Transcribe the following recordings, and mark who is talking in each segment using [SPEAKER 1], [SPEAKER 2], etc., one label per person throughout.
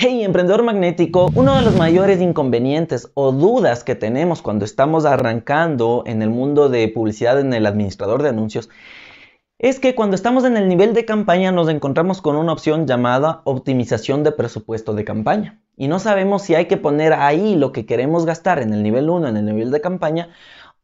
[SPEAKER 1] Hey, emprendedor magnético, uno de los mayores inconvenientes o dudas que tenemos cuando estamos arrancando en el mundo de publicidad en el administrador de anuncios es que cuando estamos en el nivel de campaña nos encontramos con una opción llamada optimización de presupuesto de campaña. Y no sabemos si hay que poner ahí lo que queremos gastar en el nivel 1, en el nivel de campaña,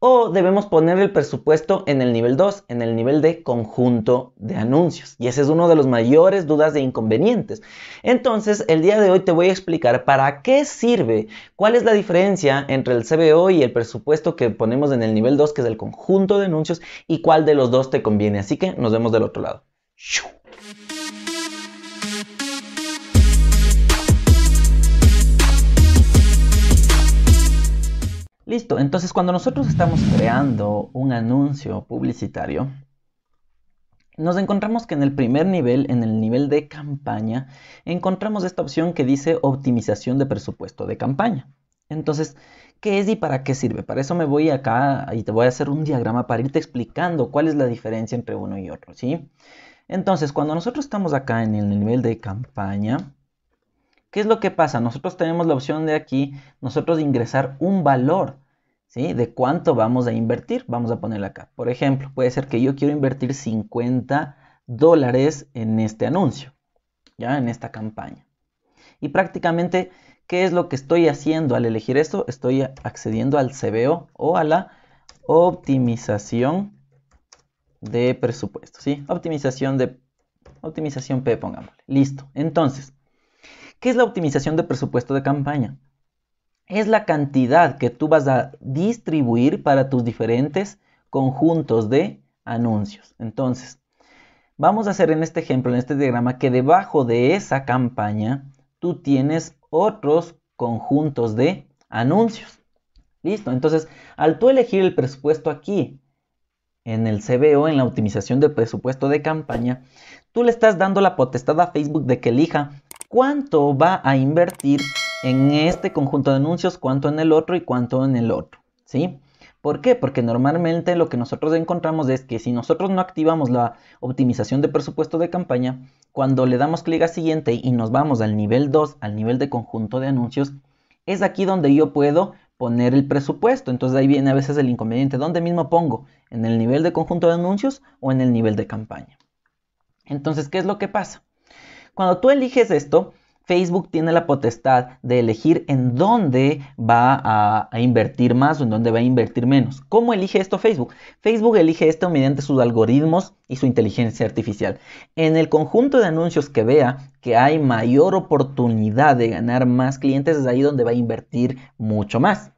[SPEAKER 1] o debemos poner el presupuesto en el nivel 2, en el nivel de conjunto de anuncios. Y ese es uno de los mayores dudas e inconvenientes. Entonces, el día de hoy te voy a explicar para qué sirve, cuál es la diferencia entre el CBO y el presupuesto que ponemos en el nivel 2, que es el conjunto de anuncios, y cuál de los dos te conviene. Así que nos vemos del otro lado. Listo, entonces cuando nosotros estamos creando un anuncio publicitario, nos encontramos que en el primer nivel, en el nivel de campaña, encontramos esta opción que dice optimización de presupuesto de campaña. Entonces, ¿qué es y para qué sirve? Para eso me voy acá y te voy a hacer un diagrama para irte explicando cuál es la diferencia entre uno y otro, ¿sí? Entonces, cuando nosotros estamos acá en el nivel de campaña, ¿Qué es lo que pasa? Nosotros tenemos la opción de aquí, nosotros ingresar un valor. De cuánto vamos a invertir. Vamos a ponerla acá. Por ejemplo, puede ser que yo quiero invertir 50 dólares en este anuncio, ¿ya? En esta campaña. Y prácticamente, ¿qué es lo que estoy haciendo al elegir esto? Estoy accediendo al CBO o a la optimización de presupuesto, ¿sí? Optimización de optimización P, pongámosle. Listo. Entonces, ¿qué es la optimización de presupuesto de campaña? es la cantidad que tú vas a distribuir para tus diferentes conjuntos de anuncios. Entonces, vamos a hacer en este ejemplo, en este diagrama, que debajo de esa campaña tú tienes otros conjuntos de anuncios. Listo, entonces al tú elegir el presupuesto aquí, en el CBO, en la optimización del presupuesto de campaña, tú le estás dando la potestad a Facebook de que elija cuánto va a invertir en este conjunto de anuncios, cuánto en el otro y cuánto en el otro, ¿sí? ¿Por qué? Porque normalmente lo que nosotros encontramos es que si nosotros no activamos la optimización de presupuesto de campaña, cuando le damos clic a siguiente y nos vamos al nivel 2, al nivel de conjunto de anuncios, es aquí donde yo puedo poner el presupuesto. Entonces ahí viene a veces el inconveniente. ¿Dónde mismo pongo? ¿En el nivel de conjunto de anuncios o en el nivel de campaña? Entonces, ¿qué es lo que pasa? Cuando tú eliges esto, Facebook tiene la potestad de elegir en dónde va a, invertir más o en dónde va a invertir menos. ¿Cómo elige esto Facebook? Facebook elige esto mediante sus algoritmos y su inteligencia artificial. En el conjunto de anuncios que vea que hay mayor oportunidad de ganar más clientes, es ahí donde va a invertir mucho más.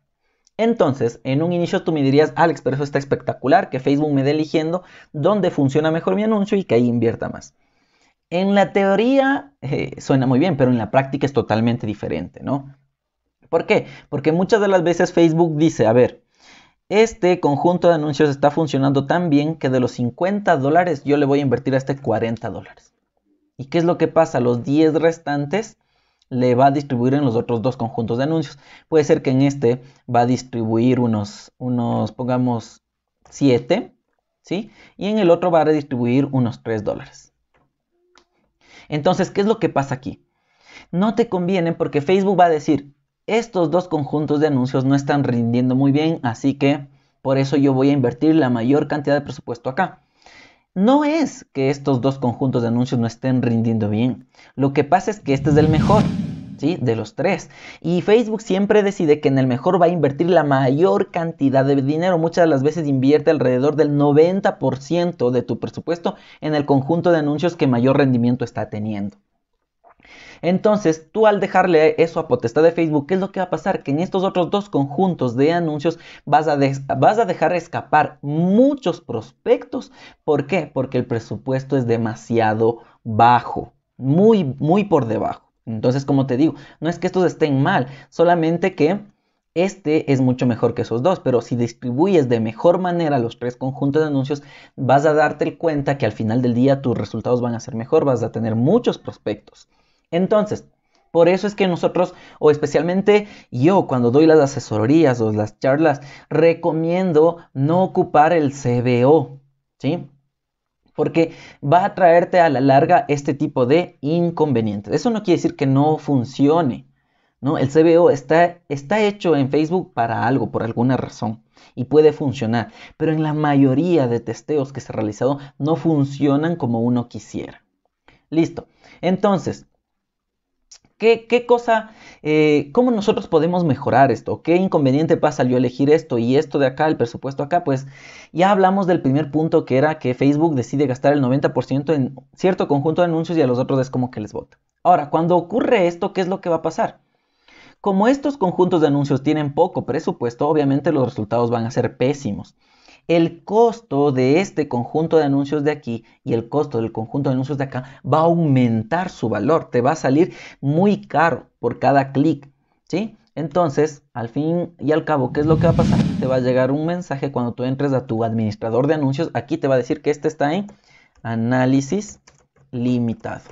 [SPEAKER 1] Entonces, en un inicio tú me dirías, Alex, pero eso está espectacular, que Facebook me dé eligiendo dónde funciona mejor mi anuncio y que ahí invierta más. En la teoría eh, suena muy bien, pero en la práctica es totalmente diferente, ¿no? ¿Por qué? Porque muchas de las veces Facebook dice, a ver, este conjunto de anuncios está funcionando tan bien que de los 50 dólares yo le voy a invertir a este 40 dólares. ¿Y qué es lo que pasa? Los 10 restantes le va a distribuir en los otros dos conjuntos de anuncios. Puede ser que en este va a distribuir unos, unos pongamos, 7, ¿sí? Y en el otro va a redistribuir unos 3 dólares. Entonces, ¿qué es lo que pasa aquí? No te conviene porque Facebook va a decir, estos dos conjuntos de anuncios no están rindiendo muy bien, así que por eso yo voy a invertir la mayor cantidad de presupuesto acá. No es que estos dos conjuntos de anuncios no estén rindiendo bien. Lo que pasa es que este es el mejor. De los tres. Y Facebook siempre decide que en el mejor va a invertir la mayor cantidad de dinero. Muchas de las veces invierte alrededor del 90% de tu presupuesto en el conjunto de anuncios que mayor rendimiento está teniendo. Entonces, tú al dejarle eso a potestad de Facebook, ¿qué es lo que va a pasar? Que en estos otros dos conjuntos de anuncios vas a, vas a, dejar escapar muchos prospectos. ¿Por qué? Porque el presupuesto es demasiado bajo, muy, muy por debajo. Entonces, como te digo, no es que estos estén mal, solamente que este es mucho mejor que esos dos, pero si distribuyes de mejor manera los tres conjuntos de anuncios, vas a darte cuenta que al final del día tus resultados van a ser mejor, vas a tener muchos prospectos. Entonces, por eso es que nosotros, o especialmente yo, cuando doy las asesorías o las charlas, recomiendo no ocupar el CBO, ¿sí? porque va a traerte a la larga este tipo de inconvenientes. Eso no quiere decir que no funcione. ¿no? El CBO está, está hecho en Facebook para algo, por alguna razón, y puede funcionar, pero en la mayoría de testeos que se han realizado no funcionan como uno quisiera. Listo. Entonces, ¿Qué, cosa, eh, cómo nosotros podemos mejorar esto? ¿Qué inconveniente pasa al yo elegir esto y esto de acá, el presupuesto acá? Pues ya hablamos del primer punto que era que Facebook decide gastar el 90% en cierto conjunto de anuncios y a los otros es como que les vota. Ahora, cuando ocurre esto, ¿qué es lo que va a pasar? Como estos conjuntos de anuncios tienen poco presupuesto, obviamente los resultados van a ser pésimos el costo de este conjunto de anuncios de aquí y el costo del conjunto de anuncios de acá va a aumentar su valor, te va a salir muy caro por cada clic, ¿sí? Entonces, al fin y al cabo, ¿qué es lo que va a pasar? Te va a llegar un mensaje cuando tú entres a tu administrador de anuncios. Aquí te va a decir que este está en análisis limitado.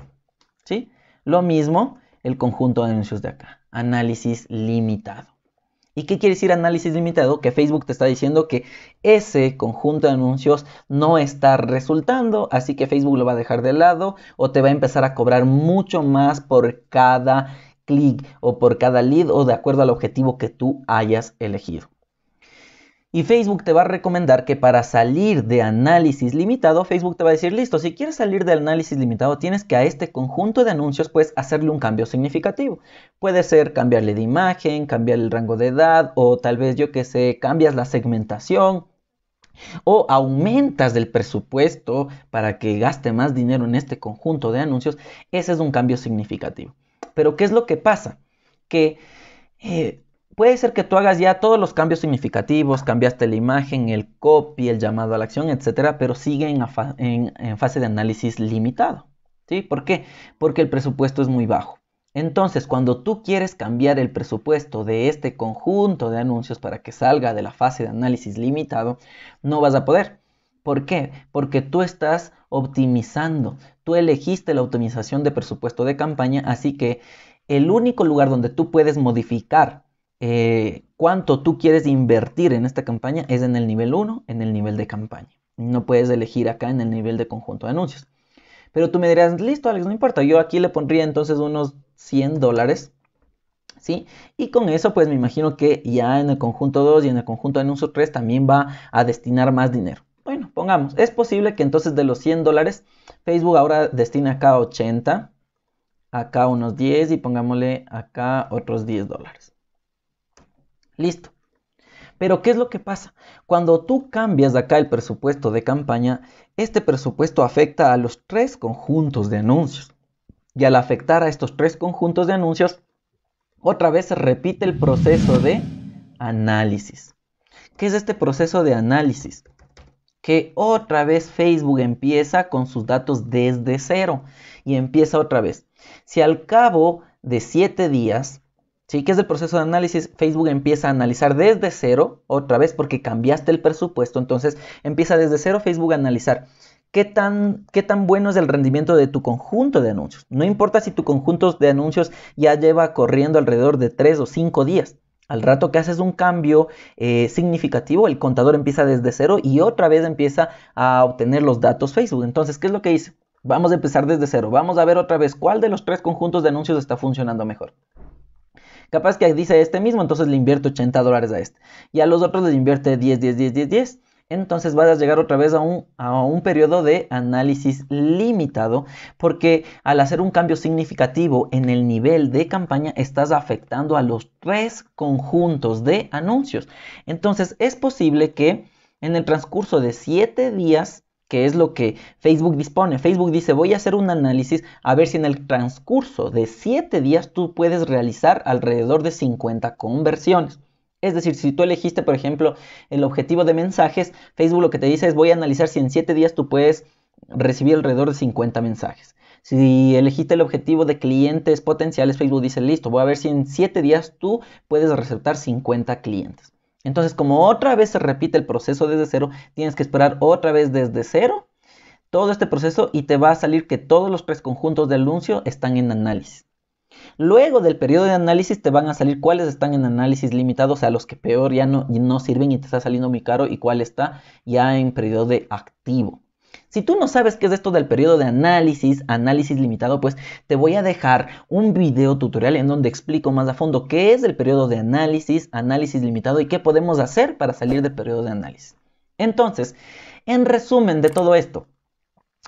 [SPEAKER 1] ¿Sí? Lo mismo el conjunto de anuncios de acá. Análisis limitado. ¿Y qué quiere decir análisis limitado? Que Facebook te está diciendo que ese conjunto de anuncios no está resultando, así que Facebook lo va a dejar de lado o te va a empezar a cobrar mucho más por cada clic o por cada lead o de acuerdo al objetivo que tú hayas elegido. Y Facebook te va a recomendar que para salir de análisis limitado, Facebook te va a decir, listo, si quieres salir de análisis limitado, tienes que a este conjunto de anuncios, pues, hacerle un cambio significativo. Puede ser cambiarle de imagen, cambiar el rango de edad, o tal vez, yo que sé, cambias la segmentación, o aumentas el presupuesto para que gaste más dinero en este conjunto de anuncios. Ese es un cambio significativo. Pero, ¿qué es lo que pasa? Que... Eh, puede ser que tú hagas ya todos los cambios significativos, cambiaste la imagen, el copy, el llamado a la acción, etcétera, pero sigue en, fase de análisis limitado. ¿Sí? ¿Por qué? Porque el presupuesto es muy bajo. Entonces, cuando tú quieres cambiar el presupuesto de este conjunto de anuncios para que salga de la fase de análisis limitado, no vas a poder. ¿Por qué? Porque tú estás optimizando. Tú elegiste la optimización de presupuesto de campaña, así que el único lugar donde tú puedes modificar eh, cuánto tú quieres invertir en esta campaña es en el nivel 1, en el nivel de campaña. No puedes elegir acá en el nivel de conjunto de anuncios. Pero tú me dirías, listo Alex, no importa, yo aquí le pondría entonces unos 100 dólares. ¿Sí? Y con eso pues me imagino que ya en el conjunto 2 y en el conjunto de anuncios 3 también va a destinar más dinero. Bueno, pongamos, es posible que entonces de los 100 dólares Facebook ahora destine acá 80, acá unos 10 y pongámosle acá otros 10 dólares. Listo. Pero ¿qué es lo que pasa? Cuando tú cambias acá el presupuesto de campaña, este presupuesto afecta a los tres conjuntos de anuncios. Y al afectar a estos tres conjuntos de anuncios, otra vez se repite el proceso de análisis. ¿Qué es este proceso de análisis? Que otra vez Facebook empieza con sus datos desde cero y empieza otra vez. Si al cabo de siete días ¿Sí? ¿Qué es el proceso de análisis? Facebook empieza a analizar desde cero, otra vez porque cambiaste el presupuesto, entonces empieza desde cero Facebook a analizar. ¿Qué tan, ¿Qué tan bueno es el rendimiento de tu conjunto de anuncios? No importa si tu conjunto de anuncios ya lleva corriendo alrededor de tres o cinco días. Al rato que haces un cambio eh, significativo, el contador empieza desde cero y otra vez empieza a obtener los datos Facebook. Entonces, ¿qué es lo que dice? Vamos a empezar desde cero. Vamos a ver otra vez cuál de los tres conjuntos de anuncios está funcionando mejor. Capaz que dice este mismo, entonces le invierto 80 dólares a este. Y a los otros les invierte 10, 10, 10, 10, 10. Entonces vas a llegar otra vez a un, a un periodo de análisis limitado porque al hacer un cambio significativo en el nivel de campaña estás afectando a los tres conjuntos de anuncios. Entonces es posible que en el transcurso de siete días que es lo que Facebook dispone. Facebook dice, voy a hacer un análisis a ver si en el transcurso de 7 días tú puedes realizar alrededor de 50 conversiones. Es decir, si tú elegiste, por ejemplo, el objetivo de mensajes, Facebook lo que te dice es, voy a analizar si en 7 días tú puedes recibir alrededor de 50 mensajes. Si elegiste el objetivo de clientes potenciales, Facebook dice, listo, voy a ver si en 7 días tú puedes receptar 50 clientes. Entonces, como otra vez se repite el proceso desde cero, tienes que esperar otra vez desde cero todo este proceso y te va a salir que todos los tres conjuntos de anuncio están en análisis. Luego del periodo de análisis te van a salir cuáles están en análisis limitados, o sea, los que peor ya no, no sirven y te está saliendo muy caro y cuál está ya en periodo de activo. Si tú no sabes qué es esto del periodo de análisis, análisis limitado, pues te voy a dejar un video tutorial en donde explico más a fondo qué es el periodo de análisis, análisis limitado y qué podemos hacer para salir del periodo de análisis. Entonces, en resumen de todo esto,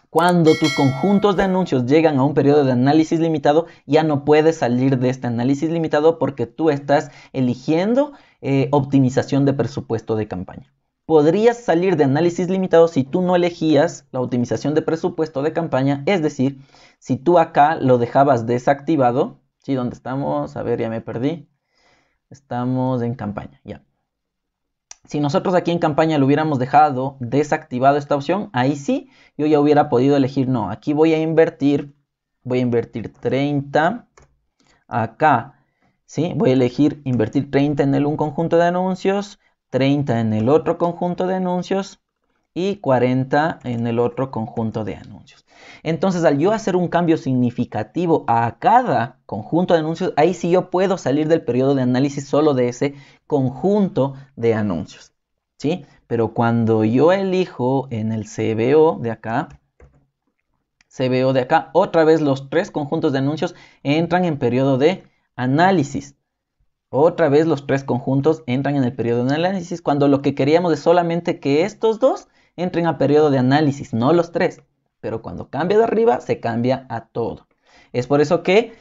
[SPEAKER 1] cuando tus conjuntos de anuncios llegan a un periodo de análisis limitado, ya no puedes salir de este análisis limitado porque tú estás eligiendo eh, optimización de presupuesto de campaña podrías salir de análisis limitado si tú no elegías la optimización de presupuesto de campaña, es decir, si tú acá lo dejabas desactivado, ¿sí? ¿Dónde estamos? A ver, ya me perdí. Estamos en campaña, ya. Si nosotros aquí en campaña lo hubiéramos dejado desactivado esta opción, ahí sí, yo ya hubiera podido elegir, no, aquí voy a invertir, voy a invertir 30, acá, ¿sí? Voy a elegir invertir 30 en el un conjunto de anuncios, 30 en el otro conjunto de anuncios y 40 en el otro conjunto de anuncios. Entonces, al yo hacer un cambio significativo a cada conjunto de anuncios, ahí sí yo puedo salir del periodo de análisis solo de ese conjunto de anuncios. ¿Sí? Pero cuando yo elijo en el CBO de acá, CBO de acá, otra vez los tres conjuntos de anuncios entran en periodo de análisis. Otra vez los tres conjuntos entran en el periodo de análisis cuando lo que queríamos es solamente que estos dos entren a periodo de análisis, no los tres. Pero cuando cambia de arriba, se cambia a todo. Es por eso que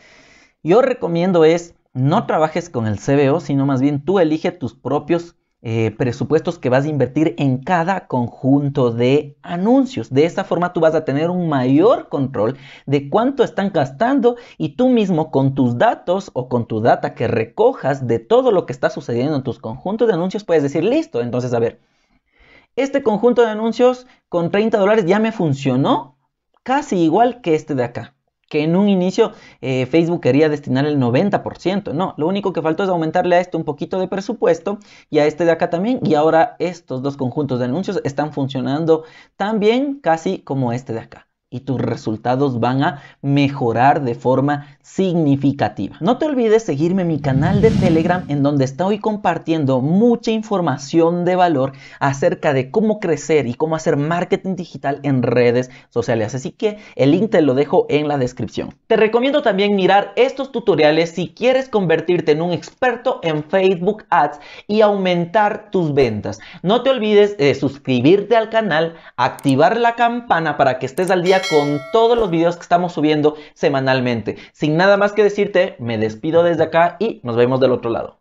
[SPEAKER 1] yo recomiendo es no trabajes con el CBO, sino más bien tú elige tus propios eh, presupuestos que vas a invertir en cada conjunto de anuncios. De esa forma tú vas a tener un mayor control de cuánto están gastando y tú mismo con tus datos o con tu data que recojas de todo lo que está sucediendo en tus conjuntos de anuncios puedes decir, listo, entonces a ver, este conjunto de anuncios con 30 dólares ya me funcionó casi igual que este de acá que en un inicio eh, Facebook quería destinar el 90%. No, lo único que faltó es aumentarle a esto un poquito de presupuesto y a este de acá también. Y ahora estos dos conjuntos de anuncios están funcionando tan bien casi como este de acá y tus resultados van a mejorar de forma significativa. No te olvides seguirme en mi canal de Telegram en donde estoy compartiendo mucha información de valor acerca de cómo crecer y cómo hacer marketing digital en redes sociales. Así que el link te lo dejo en la descripción. Te recomiendo también mirar estos tutoriales si quieres convertirte en un experto en Facebook Ads y aumentar tus ventas. No te olvides de suscribirte al canal, activar la campana para que estés al día con todos los videos que estamos subiendo semanalmente. Sin nada más que decirte, me despido desde acá y nos vemos del otro lado.